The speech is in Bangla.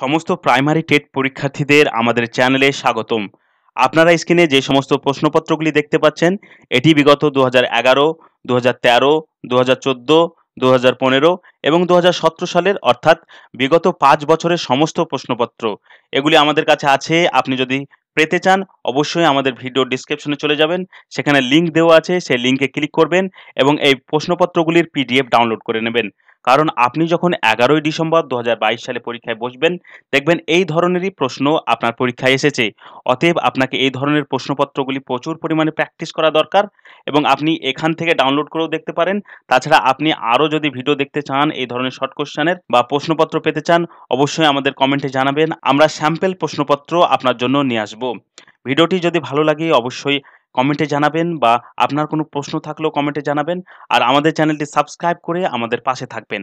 সমস্ত প্রাইমারি টেট পরীক্ষার্থীদের আমাদের চ্যানেলে স্বাগতম আপনারা স্ক্রিনে যে সমস্ত প্রশ্নপত্রগুলি দেখতে পাচ্ছেন এটি বিগত দু হাজার এগারো দু হাজার তেরো দু হাজার চোদ্দো দু হাজার পনেরো এবং দু হাজার সতেরো সালের অর্থাৎ বিগত পাঁচ বছরের সমস্ত প্রশ্নপত্র এগুলি আমাদের কাছে আছে আপনি যদি পেতে চান অবশ্যই আমাদের ভিডিও ডিসক্রিপশনে চলে যাবেন সেখানে লিঙ্ক দেওয়া আছে সেই লিঙ্কে ক্লিক করবেন এবং এই প্রশ্নপত্রগুলির পিডিএফ ডাউনলোড করে নেবেন কারণ আপনি যখন এগারোই ডিসেম্বর দু সালে পরীক্ষায় বসবেন দেখবেন এই ধরনেরই প্রশ্ন আপনার পরীক্ষায় এসেছে অতএব আপনাকে এই ধরনের প্রশ্নপত্রগুলি প্রচুর পরিমাণে প্র্যাকটিস করা দরকার এবং আপনি এখান থেকে ডাউনলোড করেও দেখতে পারেন তাছাড়া আপনি আরও যদি ভিডিও দেখতে চান এই ধরনের শর্ট কোশ্চানের বা প্রশ্নপত্র পেতে চান অবশ্যই আমাদের কমেন্টে জানাবেন আমরা স্যাম্পেল প্রশ্নপত্র আপনার জন্য নিয়ে আসব ভিডিওটি যদি ভালো লাগে অবশ্যই কমেন্টে জানাবেন বা আপনার কোনো প্রশ্ন থাকলেও কমেন্টে জানাবেন আর আমাদের চ্যানেলটি সাবস্ক্রাইব করে আমাদের পাশে থাকবেন